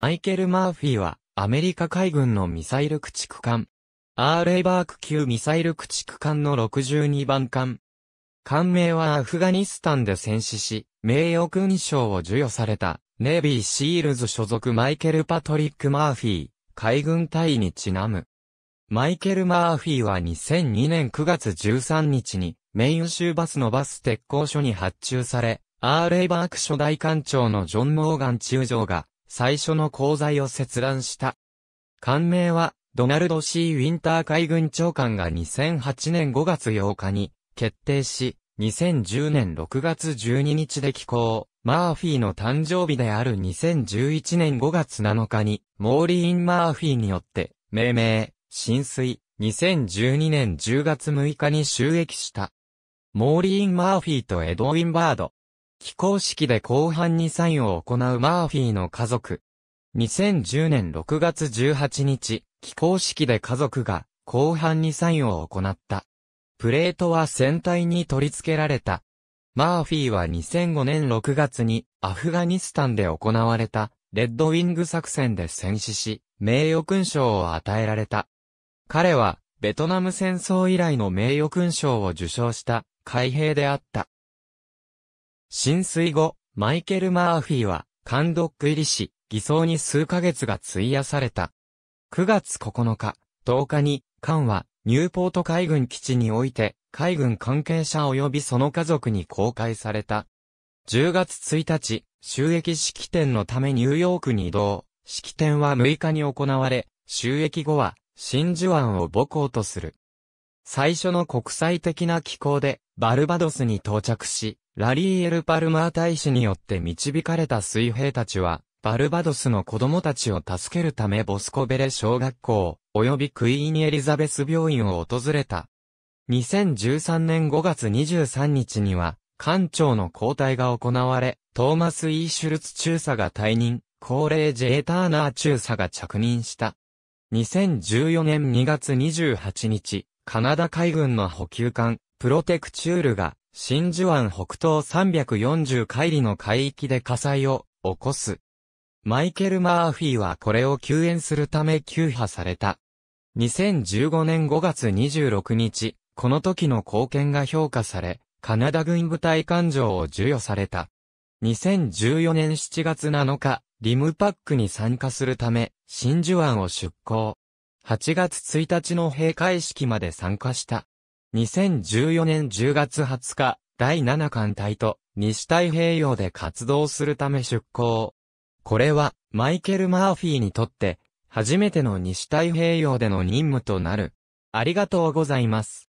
マイケル・マーフィーは、アメリカ海軍のミサイル駆逐艦。アーレイバーク級ミサイル駆逐艦の62番艦。艦名はアフガニスタンで戦死し、名誉勲章を授与された、ネイビー・シールズ所属マイケル・パトリック・マーフィー、海軍隊にちなむ。マイケル・マーフィーは2002年9月13日に、メイン州バスのバス鉄工所に発注され、アーレイバーク初代艦長のジョン・モーガン中将が、最初の鉱材を切断した。艦名は、ドナルド・シー・ウィンター海軍長官が2008年5月8日に決定し、2010年6月12日で寄港、マーフィーの誕生日である2011年5月7日に、モーリーン・マーフィーによって、命名、浸水、2012年10月6日に収益した。モーリーン・マーフィーとエドウィン・バード、非公式で後半にサインを行うマーフィーの家族。2010年6月18日、非公式で家族が後半にサインを行った。プレートは船体に取り付けられた。マーフィーは2005年6月にアフガニスタンで行われたレッドウィング作戦で戦死し、名誉勲章を与えられた。彼はベトナム戦争以来の名誉勲章を受章した海兵であった。浸水後、マイケル・マーフィーは、カンドック入りし、偽装に数ヶ月が費やされた。9月9日、10日に、カンは、ニューポート海軍基地において、海軍関係者及びその家族に公開された。10月1日、収益式典のためニューヨークに移動。式典は6日に行われ、収益後は、真珠湾を母港とする。最初の国際的な機構で、バルバドスに到着し、ラリー・エル・パルマー大使によって導かれた水兵たちは、バルバドスの子供たちを助けるためボスコベレ小学校、及びクイーン・エリザベス病院を訪れた。2013年5月23日には、艦長の交代が行われ、トーマス・イーシュルツ中佐が退任、高齢ジェーターナー中佐が着任した。2014年2月28日、カナダ海軍の補給艦、プロテクチュールが、真珠湾北東340海里の海域で火災を起こす。マイケル・マーフィーはこれを救援するため救破された。2015年5月26日、この時の貢献が評価され、カナダ軍部隊艦長を授与された。2014年7月7日、リムパックに参加するため、真珠湾を出港。8月1日の閉会式まで参加した。2014年10月20日、第7艦隊と西太平洋で活動するため出港。これは、マイケル・マーフィーにとって、初めての西太平洋での任務となる。ありがとうございます。